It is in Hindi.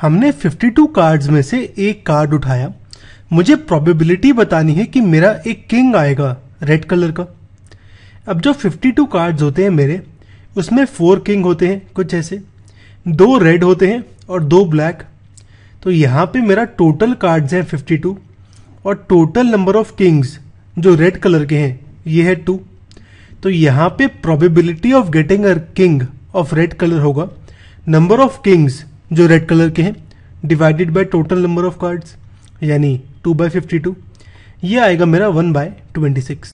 हमने 52 कार्ड्स में से एक कार्ड उठाया मुझे प्रोबेबिलिटी बतानी है कि मेरा एक किंग आएगा रेड कलर का अब जो 52 कार्ड्स होते हैं मेरे उसमें फोर किंग होते हैं कुछ ऐसे दो रेड होते हैं और दो ब्लैक तो यहाँ पे मेरा टोटल कार्ड्स हैं 52 और टोटल नंबर ऑफ किंग्स जो रेड कलर के हैं ये है टू तो यहाँ पे probability of getting a king of red colour होगा नंबर ऑफ किंग्स जो रेड कलर के हैं divided by total number of cards यानी टू बाई फिफ्टी टू ये आएगा मेरा वन बाय ट्वेंटी सिक्स